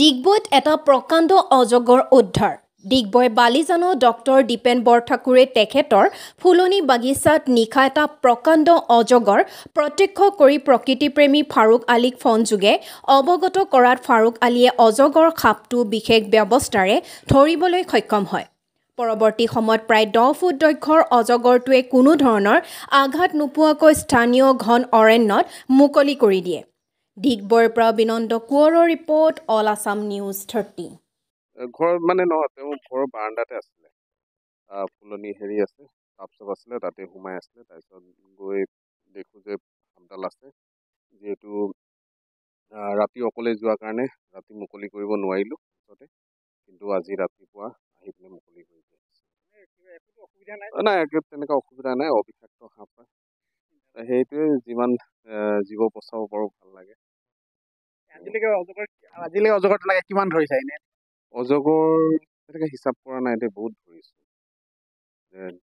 ডিগবৈত এটা প্ৰকাণ্ড অজগৰ উদ্ধাৰ ডিগবৈ বালিজানো ডক্টৰ দীপেন বৰঠাকুৰে তেখেতৰ ফুলনি বাগিচাত নিশা এটা প্ৰকাণ্ড অজগৰ প্ৰত্যক্ষ কৰি প্ৰকৃতিপ্ৰেমী ফাৰুক আলীক ফোনযোগে অৱগত কৰাত ফাৰুক আলীয়ে অজগৰ সাপটো বিশেষ ব্যৱস্থাৰে ধৰিবলৈ সক্ষম হয় পৰৱৰ্তী সময়ত প্ৰায় দহ ফুট দৈৰ্ঘ্যৰ অজগৰটোৱে কোনো ধৰণৰ আঘাত নোপোৱাকৈ স্থানীয় ঘন অৰণ্যত মুকলি কৰি দিয়ে ডিগবৰ পৰা বিনন্দ কোঁৱৰৰ report all Assam news thirty ঘৰ মানে নহয় তেওঁ ঘৰৰ বাৰাণ্ডাতে আছিলে ফুলনি হেৰি আছে তাৰপিছত আছিলে তাতে সোমাই আছিলে তাৰপিছত গৈ দেখোঁ যে হামডাল আছে যিহেতু ৰাতি অকলে যোৱাৰ কাৰণে ৰাতি মুকলি কৰিব নোৱাৰিলোঁ পিছতে কিন্তু আজি ৰাতিপুৱা আহি পিনে মুকলি কৰি নাই একো তেনেকুৱা অসুবিধা নাই অবিষাক্ত সাপ সেইটোৱে যিমান জীৱ বচাব পাৰো ভাল লাগে অজগৰ আজিলৈকে হিচাপ কৰা নাই এতিয়া বহুত ধৰিছো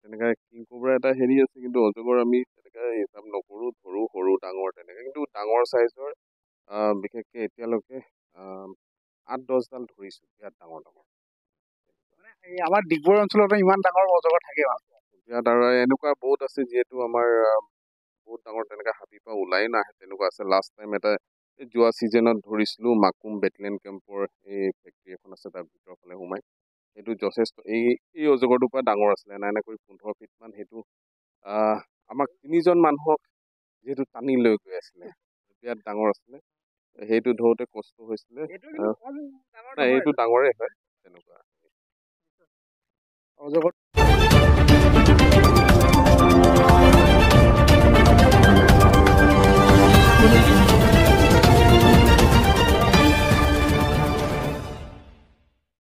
তেনেকৈ কিং কোবৰা এটা হেৰি আছে কিন্তু অজগৰ আমি তেনেকে হিচাপ নকৰো ধৰোঁ সৰু ডাঙৰ তেনেকে কিন্তু ডাঙৰ চাইজৰ বিশেষকে এতিয়ালৈকে আঠ দহডাল ধৰিছো বিৰাট ডাঙৰ ডাঙৰ আমাৰ ডিগবৈ অঞ্চলতে ইমান ডাঙৰ অজগৰ থাকে আৰু এনেকুৱা বহুত আছে যিহেতু আমাৰ থাকে হাতীৰ পৰা ওলাই নাহে তেনেকুৱা আছে লাষ্ট টাইম এটা যোৱা ছিজনত ধৰিছিলোঁ মাকুম বেটেলিয়ান কেম্পৰ এই ফেক্টৰী এখন আছে তাৰ ভিতৰৰ ফালে সোমাই সেইটো যথেষ্ট এই এই অজগৰটোৰ পৰা ডাঙৰ আছিলে এনে এনে কৰি পোন্ধৰ ফিটমান সেইটো আমাক তিনিজন মানুহক যিহেতু টানি লৈ গৈ আছিলে বিৰাট ডাঙৰ আছিলে সেইটো ধৰোঁতে কষ্ট হৈছিলে নাই এইটো ডাঙৰে হয় তেনেকুৱা অজগৰ